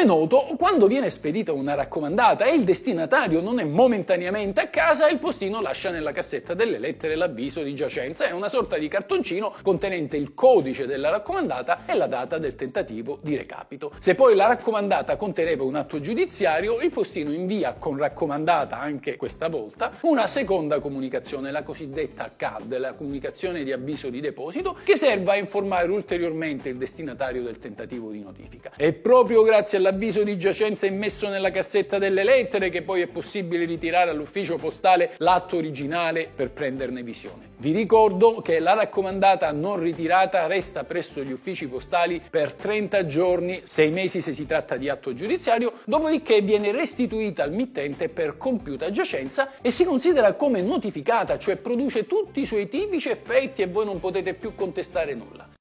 È noto, quando viene spedita una raccomandata e il destinatario non è momentaneamente a casa, il postino lascia nella cassetta delle lettere l'avviso di giacenza. È una sorta di cartoncino contenente il codice della raccomandata e la data del tentativo di recapito. Se poi la raccomandata conteneva un atto giudiziario, il postino invia con raccomandata anche questa volta una seconda comunicazione, la cosiddetta CAD, la comunicazione di avviso di deposito, che serve a informare ulteriormente il destinatario del tentativo di notifica. È proprio grazie alla l'avviso di giacenza è messo nella cassetta delle lettere che poi è possibile ritirare all'ufficio postale l'atto originale per prenderne visione. Vi ricordo che la raccomandata non ritirata resta presso gli uffici postali per 30 giorni, 6 mesi se si tratta di atto giudiziario, dopodiché viene restituita al mittente per compiuta giacenza e si considera come notificata, cioè produce tutti i suoi tipici effetti e voi non potete più contestare nulla.